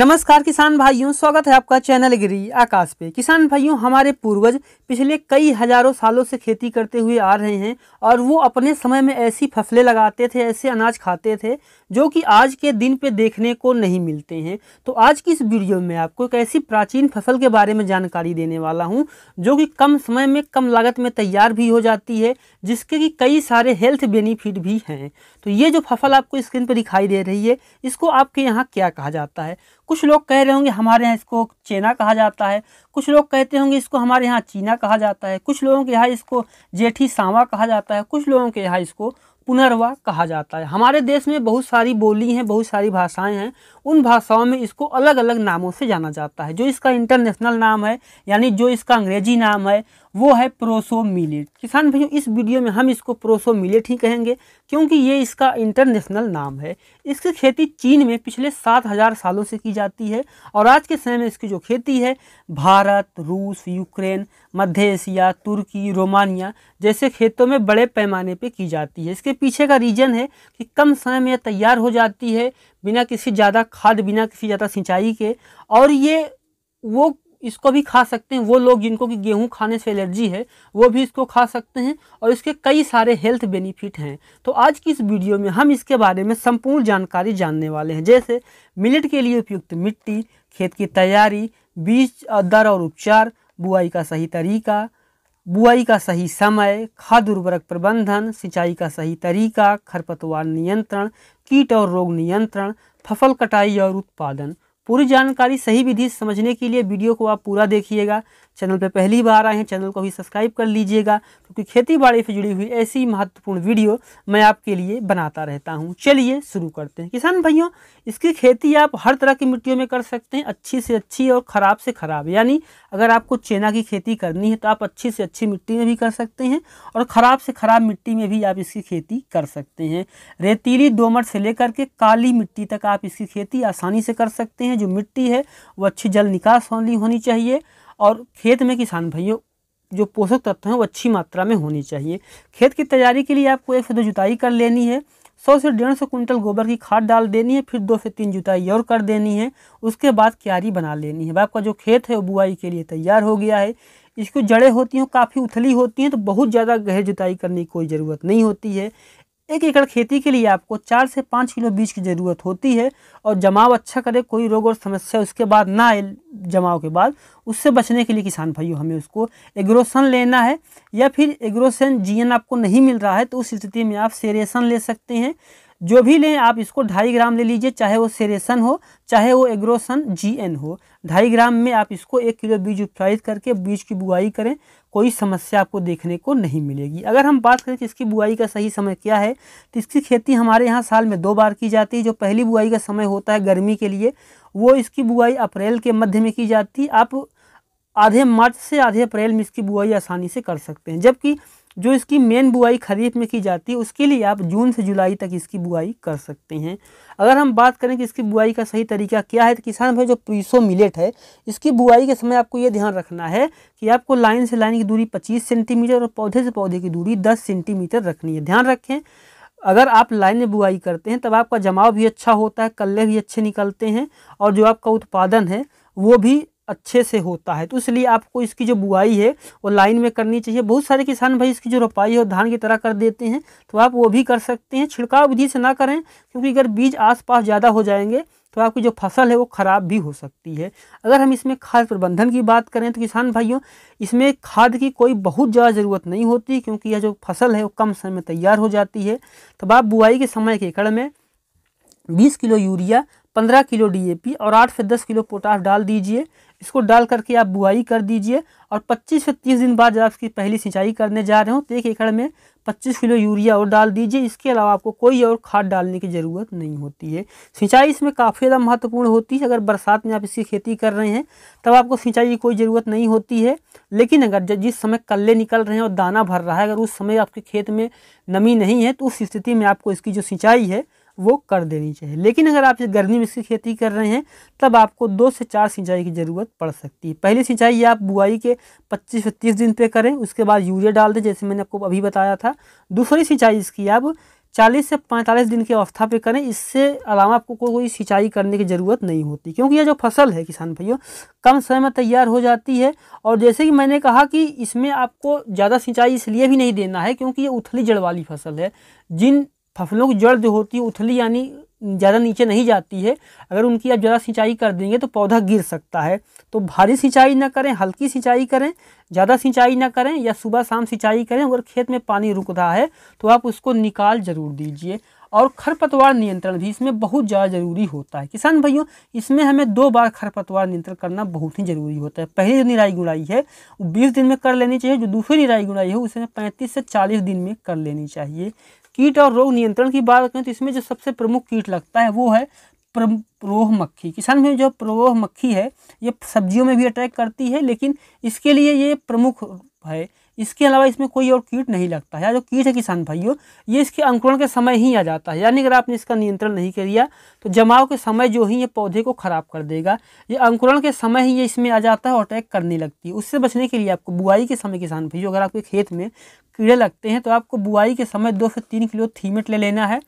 नमस्कार किसान भाइयों स्वागत है आपका चैनल गिरी आकाश पे किसान भाइयों हमारे पूर्वज पिछले कई हजारों सालों से खेती करते हुए आ रहे हैं और वो अपने समय में ऐसी फसलें लगाते थे ऐसे अनाज खाते थे जो कि आज के दिन पे देखने को नहीं मिलते हैं तो आज की इस वीडियो में आपको एक ऐसी प्राचीन फसल के बारे में जानकारी देने वाला हूँ जो कि कम समय में कम लागत में तैयार भी हो जाती है जिसके कि कई सारे हेल्थ बेनिफिट भी हैं तो ये जो फसल आपको स्क्रीन पर दिखाई दे रही है इसको आपके यहाँ क्या कहा जाता है कुछ लोग कह रहे होंगे हमारे यहाँ इसको चेना कहा जाता है कुछ लोग कहते होंगे इसको हमारे यहाँ चीना कहा जाता है कुछ लोगों के यहाँ इसको जेठी सावा कहा जाता है कुछ लोगों के यहाँ इसको पुनर्वा कहा जाता है हमारे देश में बहुत सारी बोली हैं बहुत सारी भाषाएं हैं उन भाषाओं में इसको अलग अलग नामों से जाना जाता है जो इसका इंटरनेशनल नाम है यानी जो इसका अंग्रेजी नाम है वो है प्रोसोमिलेट किसान भाइयों इस वीडियो में हम इसको प्रोसोमिलेट ही कहेंगे क्योंकि ये इसका इंटरनेशनल नाम है इसकी खेती चीन में पिछले सात हज़ार सालों से की जाती है और आज के समय में इसकी जो खेती है भारत रूस यूक्रेन मध्य एशिया तुर्की रोमानिया जैसे खेतों में बड़े पैमाने पर की जाती है इसके पीछे का रीजन है कि कम समय में तैयार हो जाती है बिना किसी ज़्यादा खाद बिना किसी ज़्यादा सिंचाई के और ये वो इसको भी खा सकते हैं वो लोग जिनको कि गेहूं खाने से एलर्जी है वो भी इसको खा सकते हैं और इसके कई सारे हेल्थ बेनिफिट हैं तो आज की इस वीडियो में हम इसके बारे में संपूर्ण जानकारी जानने वाले हैं जैसे मिलेट के लिए उपयुक्त मिट्टी खेत की तैयारी बीज दर और उपचार बुआई का सही तरीका बुआई का सही समय खाद उर्वरक प्रबंधन सिंचाई का सही तरीका खरपतवार नियंत्रण कीट और रोग नियंत्रण फसल कटाई और उत्पादन पूरी जानकारी सही विधि समझने के लिए वीडियो को आप पूरा देखिएगा चैनल पर पहली बार आए हैं चैनल को भी सब्सक्राइब कर लीजिएगा क्योंकि तो खेती बाड़ी से जुड़ी हुई ऐसी महत्वपूर्ण वीडियो मैं आपके लिए बनाता रहता हूँ चलिए शुरू करते हैं किसान भाइयों इसकी खेती आप हर तरह की मिट्टियों में कर सकते हैं अच्छी से अच्छी और ख़राब से ख़राब यानी अगर आपको चेना की खेती करनी है तो आप अच्छी से अच्छी मिट्टी में भी कर सकते हैं और ख़राब से ख़राब मिट्टी में भी आप इसकी खेती कर सकते हैं रेतीली दोमट से लेकर के काली मिट्टी तक आप इसकी खेती आसानी से कर सकते हैं जो मिट्टी है वो अच्छी जल निकास वाली होनी चाहिए और खेत में किसान भाइयों जो पोषक तत्व हैं वो अच्छी मात्रा में होनी चाहिए खेत की तैयारी के लिए आपको एक से दो जुताई कर लेनी है सौ से डेढ़ सौ कुंटल गोबर की खाद डाल देनी है फिर दो से तीन जुताई और कर देनी है उसके बाद क्यारी बना लेनी है आपका जो खेत है वो बुआई के लिए तैयार हो गया है इसकी जड़ें होती हैं काफ़ी उथली होती हैं तो बहुत ज़्यादा गहरी जुताई करने की कोई ज़रूरत नहीं होती है एक एकड़ खेती के लिए आपको चार से पाँच किलो बीज की ज़रूरत होती है और जमाव अच्छा करे कोई रोग और समस्या उसके बाद ना आए जमाव के बाद उससे बचने के लिए किसान भाइयों हमें उसको एग्रोसन लेना है या फिर एग्रोसन जीएन आपको नहीं मिल रहा है तो उस स्थिति में आप सेरेसन ले सकते हैं जो भी लें आप इसको ढाई ग्राम ले लीजिए चाहे वो सेरेसन हो चाहे वो एग्रोसन जीएन हो ढाई ग्राम में आप इसको एक किलो बीज उत्पादित करके बीज की बुआई करें कोई समस्या आपको देखने को नहीं मिलेगी अगर हम बात करें तो इसकी बुआई का सही समय क्या है तो इसकी खेती हमारे यहाँ साल में दो बार की जाती है जो पहली बुआई का समय होता है गर्मी के लिए वो इसकी बुआई अप्रैल के मध्य में की जाती है आप आधे मार्च से आधे अप्रैल में इसकी बुआई आसानी से कर सकते हैं जबकि जो इसकी मेन बुआई खरीफ में की जाती है उसके लिए आप जून से जुलाई तक इसकी बुआई कर सकते हैं अगर हम बात करें कि इसकी बुआई का सही तरीका क्या है तो किसान भाई जो प्रीसो मिलेट है इसकी बुआई के समय आपको ये ध्यान रखना है कि आपको लाइन से लाइन की दूरी पच्चीस सेंटीमीटर और पौधे से पौधे की दूरी दस सेंटीमीटर रखनी है ध्यान रखें अगर आप लाइन में बुआई करते हैं तब आपका जमाव भी अच्छा होता है कल्ले भी अच्छे निकलते हैं और जो आपका उत्पादन है वो भी अच्छे से होता है तो इसलिए आपको इसकी जो बुआई है वो लाइन में करनी चाहिए बहुत सारे किसान भाई इसकी जो रोपाई है धान की तरह कर देते हैं तो आप वो भी कर सकते हैं छिड़काव विधि से ना करें क्योंकि अगर बीज आसपास ज़्यादा हो जाएंगे तो आपकी जो फसल है वो ख़राब भी हो सकती है अगर हम इसमें खाद प्रबंधन की बात करें तो किसान भाइयों इसमें खाद की कोई बहुत ज़्यादा ज़रूरत नहीं होती क्योंकि यह जो फसल है वो कम समय में तैयार हो जाती है तब आप बुआई के समय के एकड़ में बीस किलो यूरिया पंद्रह किलो डीएपी और आठ से दस किलो पोटास डाल दीजिए इसको डाल करके आप बुआई कर दीजिए और पच्चीस से तीस दिन बाद जब आप इसकी पहली सिंचाई करने जा रहे हो तो एक एकड़ में पच्चीस किलो यूरिया और डाल दीजिए इसके अलावा आपको कोई और खाद डालने की ज़रूरत नहीं होती है सिंचाई इसमें काफ़ी ज़्यादा महत्वपूर्ण होती है अगर बरसात में आप इसकी खेती कर रहे हैं तब आपको सिंचाई की कोई ज़रूरत नहीं होती है लेकिन अगर जिस समय कल्ले निकल रहे हैं और दाना भर रहा है अगर उस समय आपके खेत में नमी नहीं है तो उस स्थिति में आपको इसकी जो सिंचाई है वो कर देनी चाहिए लेकिन अगर आप गर्मी में इसकी खेती कर रहे हैं तब आपको दो से चार सिंचाई की ज़रूरत पड़ सकती है पहली सिंचाई आप बुआई के पच्चीस से तीस दिन पे करें उसके बाद यूरिया डाल दें जैसे मैंने आपको अभी बताया था दूसरी सिंचाई इसकी आप चालीस से पैंतालीस दिन की अवस्था पे करें इससे अलावा आपको कोई कोई सिंचाई करने की ज़रूरत नहीं होती क्योंकि यह जो फसल है किसान भाइयों कम समय में तैयार हो जाती है और जैसे कि मैंने कहा कि इसमें आपको ज़्यादा सिंचाई इसलिए भी नहीं देना है क्योंकि ये उथली जड़ वाली फसल है जिन फसलों की जड़ जो होती है उथली यानी ज़्यादा नीचे नहीं जाती है अगर उनकी आप ज़्यादा सिंचाई कर देंगे तो पौधा गिर सकता है तो भारी सिंचाई ना करें हल्की सिंचाई करें ज़्यादा सिंचाई ना करें या सुबह शाम सिंचाई करें अगर खेत में पानी रुक रहा है तो आप उसको निकाल ज़रूर दीजिए और खरपतवार नियंत्रण भी इसमें बहुत ज़्यादा ज़रूरी होता है किसान भाइयों इसमें हमें दो बार खरपतवार नियंत्रण करना बहुत ही ज़रूरी होता है पहली जो निराई गुड़ाई है वो बीस दिन में कर लेनी चाहिए जो दूसरी निराई गुड़ाई है उसे पैंतीस से चालीस दिन में कर लेनी चाहिए कीट और रोग नियंत्रण की बात करें तो इसमें जो सबसे प्रमुख कीट लगता है वो है प्रोह मक्खी किसान में जो प्रोह मक्खी है ये सब्जियों में भी अटैक करती है लेकिन इसके लिए ये प्रमुख है इसके अलावा इसमें कोई और कीट नहीं लगता है या जो कीट है किसान भाइयों ये इसके अंकुरण के समय ही आ जाता है यानी अगर आपने इसका नियंत्रण नहीं कर दिया तो जमाव के समय जो ही ये पौधे को ख़राब कर देगा ये अंकुरण के समय ही ये इसमें आ जाता है और अटैक करने लगती है उससे बचने के लिए आपको बुआई के समय किसान भाइयों अगर आपके खेत में कीड़े लगते हैं तो आपको बुआई के समय दो से तीन किलो थीमेट ले लेना है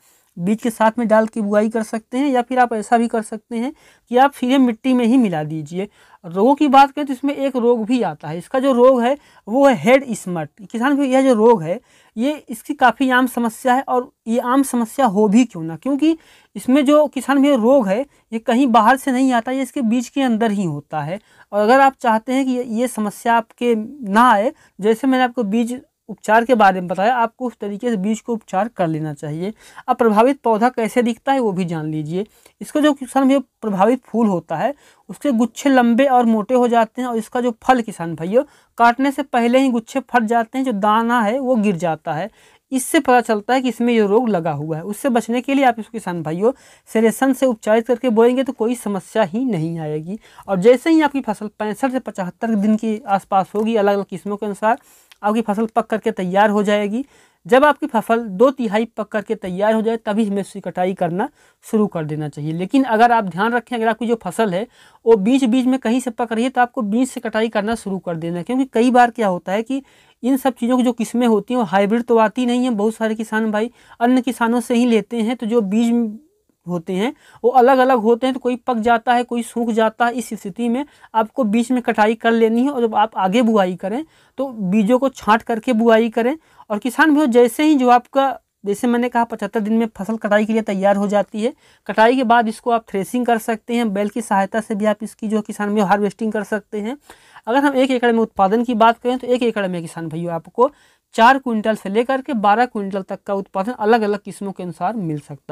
बीज के साथ में डाल के बुआई कर सकते हैं या फिर आप ऐसा भी कर सकते हैं कि आप सीधे मिट्टी में ही मिला दीजिए रोगों की बात करें तो इसमें एक रोग भी आता है इसका जो रोग है वो है हेड स्मट किसान को यह जो रोग है ये इसकी काफ़ी आम समस्या है और ये आम समस्या हो भी क्यों ना क्योंकि इसमें जो किसान में रोग है ये कहीं बाहर से नहीं आता ये इसके बीज के अंदर ही होता है और अगर आप चाहते हैं कि ये समस्या आपके ना आए जैसे मैंने आपको बीज उपचार के बारे में बताया आपको उस तरीके से बीज को उपचार कर लेना चाहिए अब प्रभावित पौधा कैसे दिखता है वो भी जान लीजिए इसका जो किसान भैया प्रभावित फूल होता है उसके गुच्छे लंबे और मोटे हो जाते हैं और इसका जो फल किसान भैया काटने से पहले ही गुच्छे फट जाते हैं जो दाना है वो गिर जाता है इससे पता चलता है कि इसमें ये रोग लगा हुआ है उससे बचने के लिए आप इसको किसान भाइयों सेरेसन से उपचारित करके बोएंगे तो कोई समस्या ही नहीं आएगी और जैसे ही आपकी फसल पैंसठ से पचहत्तर दिन के आसपास होगी अलग अलग किस्मों के अनुसार आपकी फसल पक करके तैयार हो जाएगी जब आपकी फसल दो तिहाई पक करके तैयार हो जाए तभी हमें उसकी कटाई करना शुरू कर देना चाहिए लेकिन अगर आप ध्यान रखें अगर आपकी जो फसल है वो बीच बीच में कहीं से पक रही है तो आपको बीज से कटाई करना शुरू कर देना क्योंकि कई बार क्या होता है कि इन सब चीज़ों की जो किस्में होती हैं वो हाइब्रिड तो आती नहीं है बहुत सारे किसान भाई अन्य किसानों से ही लेते हैं तो जो बीज होते हैं वो अलग अलग होते हैं तो कोई पक जाता है कोई सूख जाता है इस स्थिति में आपको बीच में कटाई कर लेनी है और जब आप आगे बुआई करें तो बीजों को छांट करके बुआई करें और किसान भाई जैसे ही जो आपका जैसे मैंने कहा पचहत्तर दिन में फसल कटाई के लिए तैयार हो जाती है कटाई के बाद इसको आप थ्रेसिंग कर सकते हैं बैल की सहायता से भी आप इसकी जो किसान भाई हार्वेस्टिंग कर सकते हैं अगर हम एक एकड़ में उत्पादन की बात करें तो एक एकड़ में किसान भाइयों आपको चार क्विंटल से लेकर के बारह क्विंटल तक का उत्पादन अलग अलग किस्मों के अनुसार मिल सकता है